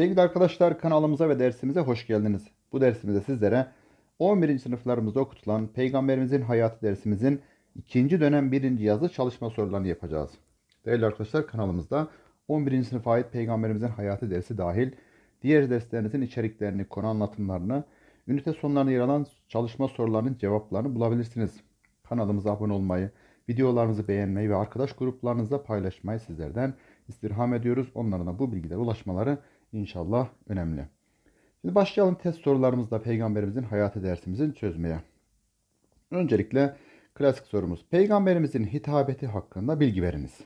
Sevgili arkadaşlar kanalımıza ve dersimize hoş geldiniz. Bu dersimizde sizlere 11. sınıflarımızda okutulan Peygamberimizin Hayatı dersimizin 2. dönem 1. yazı çalışma sorularını yapacağız. Değerli arkadaşlar kanalımızda 11. sınıfa ait Peygamberimizin Hayatı dersi dahil diğer derslerinizin içeriklerini, konu anlatımlarını, ünite sonlarına yer alan çalışma sorularının cevaplarını bulabilirsiniz. Kanalımıza abone olmayı, videolarımızı beğenmeyi ve arkadaş gruplarınızda paylaşmayı sizlerden istirham ediyoruz. Onlara bu bilgilere ulaşmaları inşallah önemli. Şimdi başlayalım test sorularımızda peygamberimizin hayatı dersimizin çözmeye. Öncelikle klasik sorumuz. Peygamberimizin hitabeti hakkında bilgi veriniz.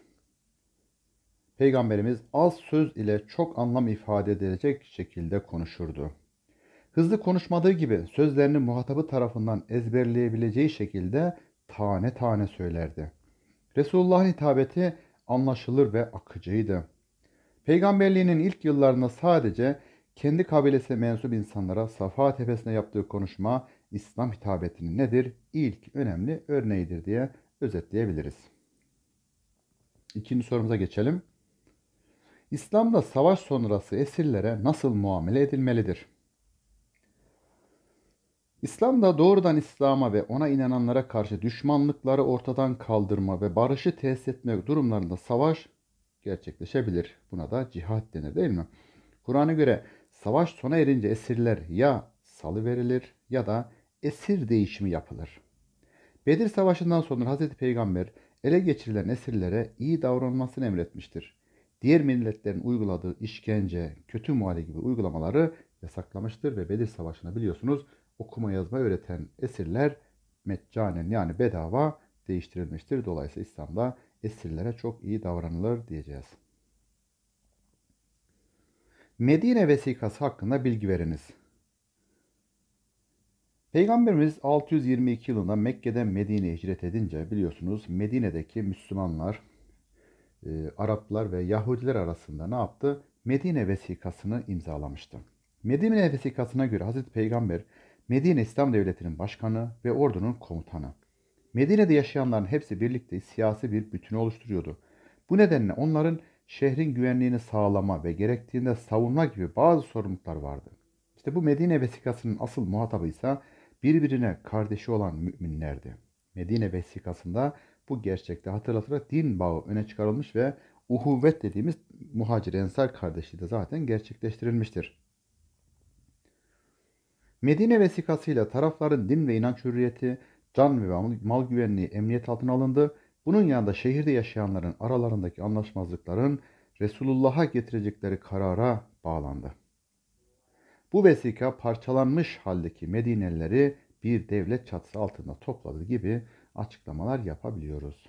Peygamberimiz az söz ile çok anlam ifade edilecek şekilde konuşurdu. Hızlı konuşmadığı gibi sözlerini muhatabı tarafından ezberleyebileceği şekilde tane tane söylerdi. Resulullah'ın hitabeti anlaşılır ve akıcıydı. Peygamberliğinin ilk yıllarında sadece kendi kabilesi mensup insanlara Safa Tepesi'ne yaptığı konuşma İslam hitabetinin nedir? İlk önemli örneğidir diye özetleyebiliriz. İkinci sorumuza geçelim. İslam'da savaş sonrası esirlere nasıl muamele edilmelidir? İslam'da doğrudan İslam'a ve ona inananlara karşı düşmanlıkları ortadan kaldırma ve barışı tesis etme durumlarında savaş gerçekleşebilir. Buna da cihat denir değil mi? Kur'an'a göre savaş sona erince esirler ya salı verilir ya da esir değişimi yapılır. Bedir Savaşı'ndan sonra Hazreti Peygamber ele geçirilen esirlere iyi davranılmasını emretmiştir. Diğer milletlerin uyguladığı işkence, kötü muhale gibi uygulamaları yasaklamıştır ve Bedir Savaşı'na biliyorsunuz okuma yazma öğreten esirler meccanen yani bedava değiştirilmiştir. Dolayısıyla İslam'da esirlere çok iyi davranılır diyeceğiz. Medine vesikası hakkında bilgi veriniz. Peygamberimiz 622 yılında Mekke'den Medine'ye hicret edince biliyorsunuz Medine'deki Müslümanlar, e, Araplar ve Yahudiler arasında ne yaptı? Medine vesikasını imzalamıştı. Medine vesikasına göre Hazreti Peygamber Medine İslam Devleti'nin başkanı ve ordunun komutanı. Medine'de yaşayanların hepsi birlikte siyasi bir bütünü oluşturuyordu. Bu nedenle onların şehrin güvenliğini sağlama ve gerektiğinde savunma gibi bazı sorumluluklar vardı. İşte bu Medine vesikasının asıl muhatabı ise birbirine kardeşi olan müminlerdi. Medine vesikasında bu gerçekte hatırlatılarak din bağı öne çıkarılmış ve uhuvvet dediğimiz muhacir ensar kardeşliği de zaten gerçekleştirilmiştir. Medine vesikasıyla tarafların din ve inanç hürriyeti, Can ve mal güvenliği emniyet altına alındı. Bunun yanında şehirde yaşayanların aralarındaki anlaşmazlıkların Resulullah'a getirecekleri karara bağlandı. Bu vesika parçalanmış haldeki Medinelileri bir devlet çatısı altında topladığı gibi açıklamalar yapabiliyoruz.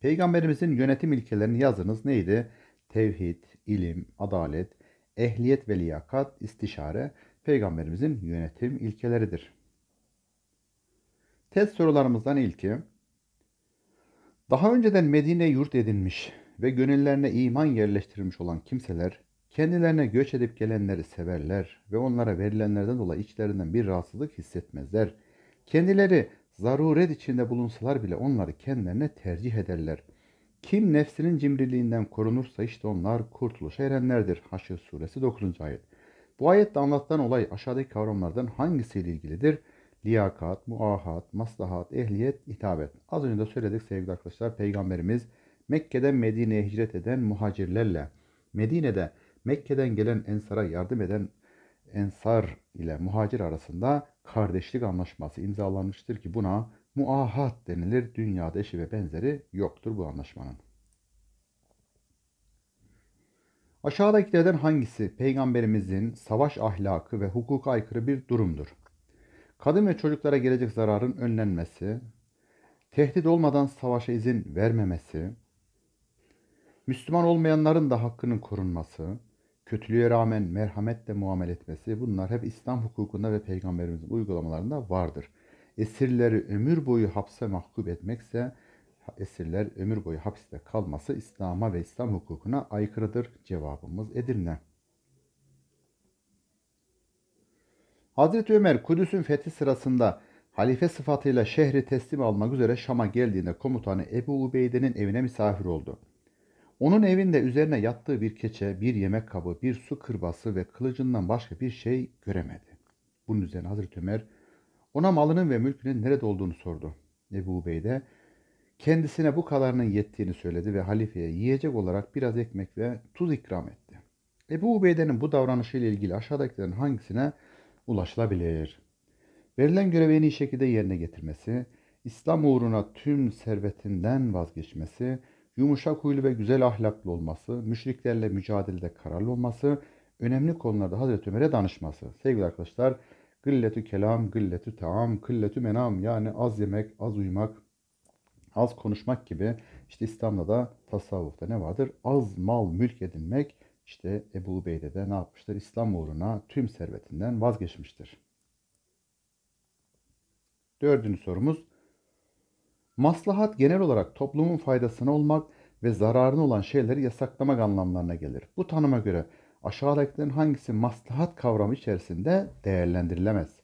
Peygamberimizin yönetim ilkelerini yazınız neydi? Tevhid, ilim, adalet, ehliyet ve liyakat, istişare Peygamberimizin yönetim ilkeleridir. Test sorularımızdan ilki. Daha önceden Medine yurt edinmiş ve gönüllerine iman yerleştirmiş olan kimseler kendilerine göç edip gelenleri severler ve onlara verilenlerden dolayı içlerinden bir rahatsızlık hissetmezler. Kendileri zaruret içinde bulunsalar bile onları kendilerine tercih ederler. Kim nefsinin cimriliğinden korunursa işte onlar kurtuluşa erenlerdir. Haşr suresi 9. ayet. Bu ayette anlatılan olay aşağıdaki kavramlardan hangisiyle ilgilidir? liyakat, muahat, maslahat, ehliyet, itabet. Az önce de söyledik sevgili arkadaşlar. Peygamberimiz Mekke'den Medine'ye hicret eden muhacirlerle, Medine'de Mekke'den gelen ensara yardım eden ensar ile muhacir arasında kardeşlik anlaşması imzalanmıştır ki buna muahat denilir. Dünyada eşi ve benzeri yoktur bu anlaşmanın. Aşağıdakilerden hangisi peygamberimizin savaş ahlakı ve hukuka aykırı bir durumdur? kadın ve çocuklara gelecek zararın önlenmesi, tehdit olmadan savaşa izin vermemesi, Müslüman olmayanların da hakkının korunması, kötülüğe rağmen merhametle muamele etmesi bunlar hep İslam hukukunda ve peygamberimizin uygulamalarında vardır. Esirleri ömür boyu hapse mahkum etmekse esirler ömür boyu hapiste kalması İslam'a ve İslam hukukuna aykırıdır cevabımız Edirne. Hazreti Ömer Kudüs'ün fethi sırasında halife sıfatıyla şehri teslim almak üzere Şam'a geldiğinde komutanı Ebu Ubeyde'nin evine misafir oldu. Onun evinde üzerine yattığı bir keçe, bir yemek kabı, bir su kırbası ve kılıcından başka bir şey göremedi. Bunun üzerine Hazreti Ömer ona malının ve mülkünün nerede olduğunu sordu. Ebu Ubeyde kendisine bu kadarının yettiğini söyledi ve halifeye yiyecek olarak biraz ekmek ve tuz ikram etti. Ebu Ubeyde'nin bu davranışıyla ilgili aşağıdakilerin hangisine ulaşılabilir. Verilen görevi en iyi şekilde yerine getirmesi, İslam uğruna tüm servetinden vazgeçmesi, yumuşak huylu ve güzel ahlaklı olması, müşriklerle mücadelede kararlı olması, önemli konularda Hazreti Ömer'e danışması. Sevgili arkadaşlar, gılletü kelam, gılletü taam, kılletü menam yani az yemek, az uyumak, az konuşmak gibi işte İslam'da da tasavvufta ne vardır? Az mal mülk edinmek işte Ebu Ubeyde de ne yapmıştır? İslam uğruna tüm servetinden vazgeçmiştir. Dördüncü sorumuz. Maslahat genel olarak toplumun faydasına olmak ve zararına olan şeyleri yasaklamak anlamlarına gelir. Bu tanıma göre aşağıdakilerin hangisi maslahat kavramı içerisinde değerlendirilemez?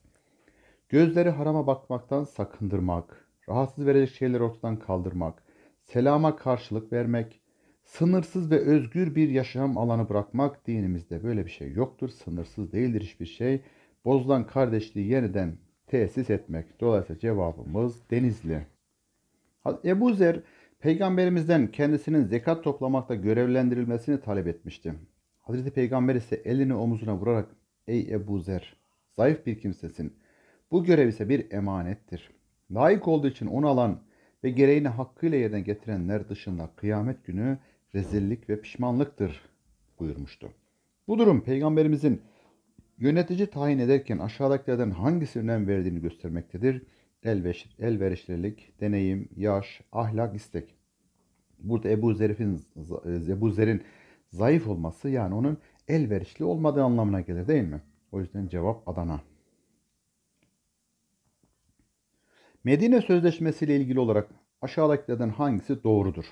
Gözleri harama bakmaktan sakındırmak, rahatsız verecek şeyleri ortadan kaldırmak, selama karşılık vermek, Sınırsız ve özgür bir yaşam alanı bırakmak dinimizde böyle bir şey yoktur. Sınırsız değildir hiçbir şey. Bozulan kardeşliği yeniden tesis etmek. Dolayısıyla cevabımız Denizli. Ebu Zer peygamberimizden kendisinin zekat toplamakta görevlendirilmesini talep etmişti. Hazreti Peygamber ise elini omuzuna vurarak ''Ey Ebu Zer, zayıf bir kimsesin. Bu görev ise bir emanettir. Layık olduğu için onu alan ve gereğini hakkıyla yerden getirenler dışında kıyamet günü rezillik ve pişmanlıktır buyurmuştu. Bu durum peygamberimizin yönetici tayin ederken aşağıdakilerden hangisi önem verdiğini göstermektedir. Elveş, elverişlilik, deneyim, yaş, ahlak, istek. Burada Ebu Zerif'in Ebu Zer'in zayıf olması yani onun elverişli olmadığı anlamına gelir değil mi? O yüzden cevap Adana. Medine Sözleşmesi ile ilgili olarak aşağıdakilerden hangisi doğrudur?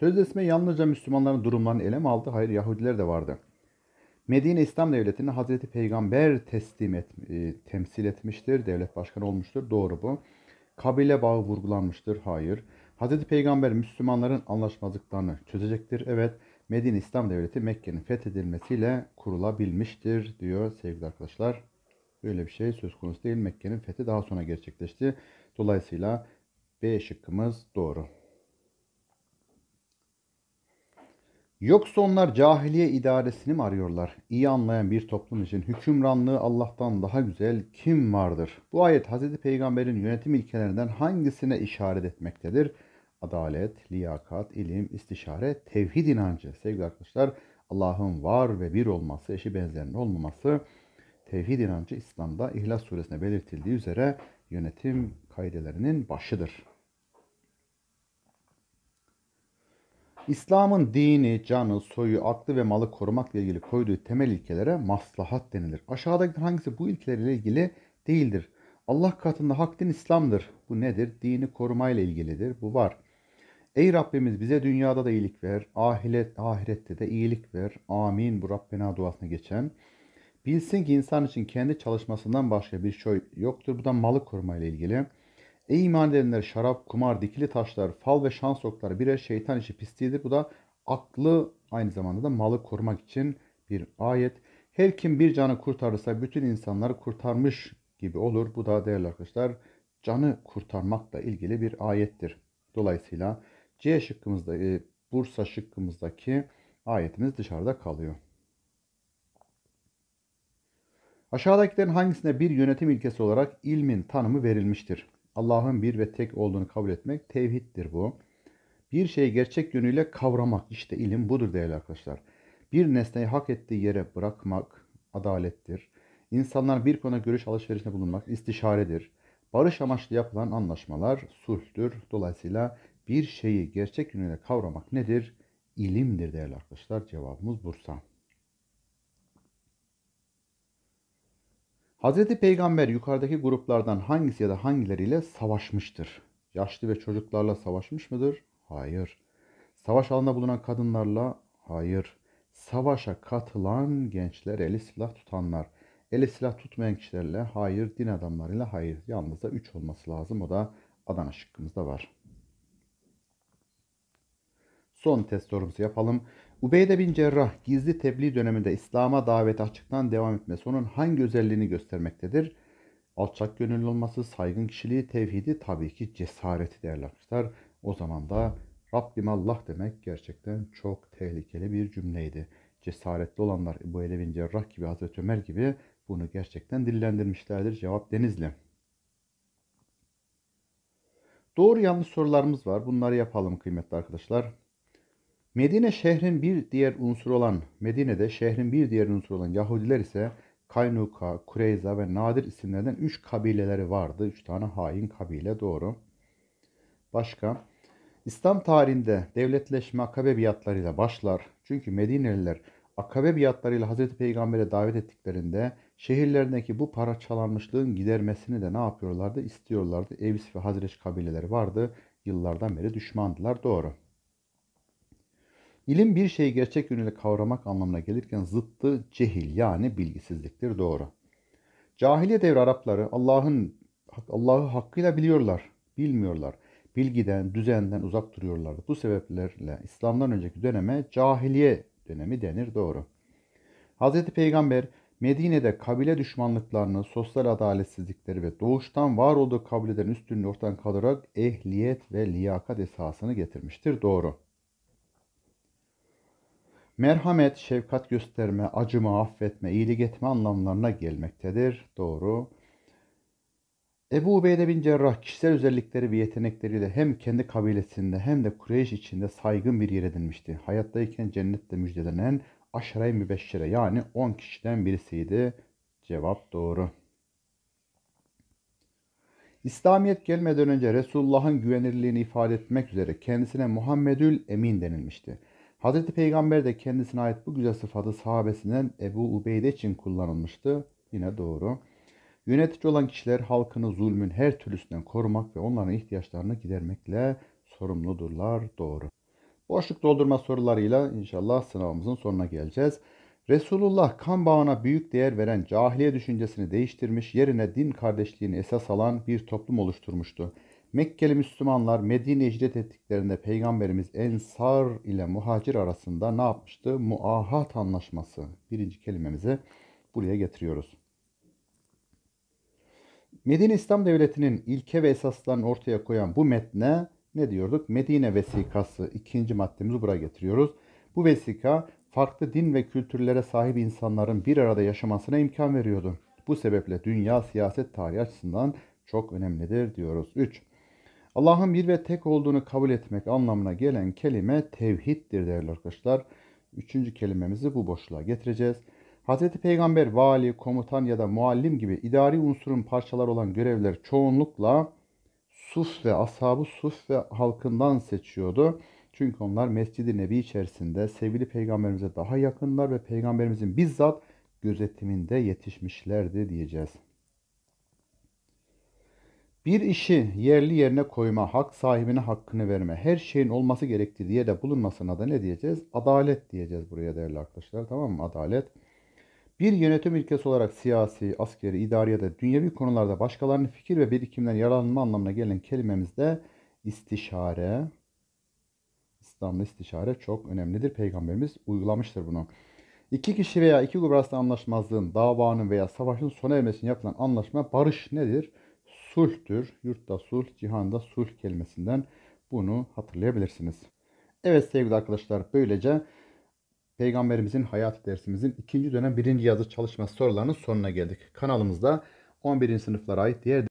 Sözleşme yalnızca Müslümanların durumlarını ele aldı? Hayır Yahudiler de vardı. Medine İslam Devleti'ni Hazreti Peygamber teslim et, e, temsil etmiştir. Devlet başkanı olmuştur. Doğru bu. Kabile bağı vurgulanmıştır. Hayır. Hazreti Peygamber Müslümanların anlaşmazlıklarını çözecektir. Evet. Medine İslam Devleti Mekke'nin fethedilmesiyle kurulabilmiştir diyor sevgili arkadaşlar. Böyle bir şey söz konusu değil. Mekke'nin fethi daha sonra gerçekleşti. Dolayısıyla B şıkkımız doğru. Yoksa onlar cahiliye idaresini mi arıyorlar? İyi anlayan bir toplum için hükümranlığı Allah'tan daha güzel kim vardır? Bu ayet Hz. Peygamber'in yönetim ilkelerinden hangisine işaret etmektedir? Adalet, liyakat, ilim, istişare, tevhid inancı. Sevgili arkadaşlar Allah'ın var ve bir olması, eşi benzerinin olmaması, tevhid inancı İslam'da İhlas suresinde belirtildiği üzere yönetim kaidelerinin başıdır. İslam'ın dini, canı, soyu, aklı ve malı korumakla ilgili koyduğu temel ilkelere maslahat denilir. Aşağıdakiler hangisi bu ilkelerle ilgili değildir? Allah katında hak din İslam'dır. Bu nedir? Dini korumayla ilgilidir. Bu var. Ey Rabbimiz bize dünyada da iyilik ver, ahiret, ahirette de iyilik ver. Amin. Bu Rabbena duasına geçen. Bilsin ki insan için kendi çalışmasından başka bir şey yoktur. Bu da malı korumayla ilgili. Ey iman edenler şarap, kumar, dikili taşlar, fal ve şans okları birer şeytan işi pisliğidir. Bu da aklı aynı zamanda da malı korumak için bir ayet. Her kim bir canı kurtarırsa bütün insanları kurtarmış gibi olur. Bu da değerli arkadaşlar canı kurtarmakla ilgili bir ayettir. Dolayısıyla C şıkkımızda e, Bursa şıkkımızdaki ayetimiz dışarıda kalıyor. Aşağıdakilerin hangisine bir yönetim ilkesi olarak ilmin tanımı verilmiştir? Allah'ın bir ve tek olduğunu kabul etmek tevhiddir bu. Bir şeyi gerçek yönüyle kavramak işte ilim budur değerli arkadaşlar. Bir nesneyi hak ettiği yere bırakmak adalettir. İnsanlar bir konuda görüş alışverişinde bulunmak istişaredir. Barış amaçlı yapılan anlaşmalar sulhtür. Dolayısıyla bir şeyi gerçek yönüyle kavramak nedir? İlimdir değerli arkadaşlar. Cevabımız Bursa. Hazreti Peygamber yukarıdaki gruplardan hangisi ya da hangileriyle savaşmıştır? Yaşlı ve çocuklarla savaşmış mıdır? Hayır. Savaş alanında bulunan kadınlarla? Hayır. Savaşa katılan gençler, eli silah tutanlar. Eli silah tutmayan kişilerle hayır, din adamlarıyla hayır. Yalnız da 3 olması lazım. O da Adana şıkkımızda var. Son test sorumuzu yapalım. Ubeyde bin Cerrah gizli tebliğ döneminde İslam'a daveti açıktan devam etmesi onun hangi özelliğini göstermektedir? Alçak gönüllü olması, saygın kişiliği, tevhidi tabii ki cesareti değerli arkadaşlar. O zaman da Rabbim Allah demek gerçekten çok tehlikeli bir cümleydi. Cesaretli olanlar Ebu bin Cerrah gibi Hazreti Ömer gibi bunu gerçekten dillendirmişlerdir. Cevap Denizli. Doğru yanlış sorularımız var. Bunları yapalım kıymetli arkadaşlar. Medine şehrin bir diğer unsuru olan Medine'de şehrin bir diğer unsuru olan Yahudiler ise Kaynuka, Kureyza ve Nadir isimlerinden 3 kabileleri vardı. 3 tane hain kabile doğru. Başka İslam tarihinde devletleşme akabe biatlarıyla başlar. Çünkü Medineliler akabe biatlarıyla Hazreti Peygamber'e davet ettiklerinde şehirlerindeki bu para parçalanmışlığın gidermesini de ne yapıyorlardı? İstiyorlardı. Evs ve Hazreç kabileleri vardı. Yıllardan beri düşmandılar. Doğru. İlim bir şeyi gerçek yönüyle kavramak anlamına gelirken zıttı cehil yani bilgisizliktir doğru. Cahiliye devri Arapları Allah'ın Allah'ı hakkıyla biliyorlar, bilmiyorlar. Bilgiden, düzenden uzak duruyorlardı. Bu sebeplerle İslam'dan önceki döneme cahiliye dönemi denir doğru. Hz. Peygamber Medine'de kabile düşmanlıklarını, sosyal adaletsizlikleri ve doğuştan var olduğu kabilelerin üstünlüğü ortadan kaldırarak ehliyet ve liyakat esasını getirmiştir. Doğru. Merhamet, şefkat gösterme, acıma, affetme, iyilik etme anlamlarına gelmektedir. Doğru. Ebu Ubeyde bin Cerrah kişisel özellikleri ve yetenekleriyle hem kendi kabilesinde hem de Kureyş içinde saygın bir yer edinmişti. Hayattayken cennette müjdelenen aşırayı mübeşşire yani 10 kişiden birisiydi. Cevap doğru. İslamiyet gelmeden önce Resulullah'ın güvenirliğini ifade etmek üzere kendisine Muhammedül Emin denilmişti. Hazreti Peygamber de kendisine ait bu güzel sıfatı sahabesinden Ebu Ubeyde için kullanılmıştı. Yine doğru. Yönetici olan kişiler halkını zulmün her türlüsünden korumak ve onların ihtiyaçlarını gidermekle sorumludurlar. Doğru. Boşluk doldurma sorularıyla inşallah sınavımızın sonuna geleceğiz. Resulullah kan bağına büyük değer veren cahiliye düşüncesini değiştirmiş, yerine din kardeşliğini esas alan bir toplum oluşturmuştu. Mekkeli Müslümanlar Medine hicret ettiklerinde Peygamberimiz Ensar ile Muhacir arasında ne yapmıştı? Muahat anlaşması. Birinci kelimemizi buraya getiriyoruz. Medine İslam Devleti'nin ilke ve esaslarını ortaya koyan bu metne ne diyorduk? Medine vesikası ikinci maddemizi buraya getiriyoruz. Bu vesika farklı din ve kültürlere sahip insanların bir arada yaşamasına imkan veriyordu. Bu sebeple dünya siyaset tarihi açısından çok önemlidir diyoruz. 3. Allah'ın bir ve tek olduğunu kabul etmek anlamına gelen kelime tevhiddir değerli arkadaşlar. Üçüncü kelimemizi bu boşluğa getireceğiz. Hz. Peygamber vali, komutan ya da muallim gibi idari unsurun parçaları olan görevler çoğunlukla Suf ve ashabı Suf ve halkından seçiyordu. Çünkü onlar Mescid-i Nebi içerisinde sevgili peygamberimize daha yakınlar ve peygamberimizin bizzat gözetiminde yetişmişlerdi diyeceğiz. Bir işi yerli yerine koyma, hak sahibine hakkını verme, her şeyin olması gerektiği diye de bulunmasına da ne diyeceğiz? Adalet diyeceğiz buraya değerli arkadaşlar. Tamam mı? Adalet. Bir yönetim ilkesi olarak siyasi, askeri, idari ya da dünyevi konularda başkalarının fikir ve birikimden yararlanma anlamına gelen kelimemiz de istişare. İslam'da istişare çok önemlidir. Peygamberimiz uygulamıştır bunu. İki kişi veya iki grup arasında anlaşmazlığın, davanın veya savaşın sona ermesini yapılan anlaşma barış nedir? sulhtür. Yurtta sulh, cihanda sulh kelimesinden bunu hatırlayabilirsiniz. Evet sevgili arkadaşlar böylece Peygamberimizin hayat dersimizin ikinci dönem birinci yazı çalışma sorularının sonuna geldik. Kanalımızda 11. sınıflara ait diğer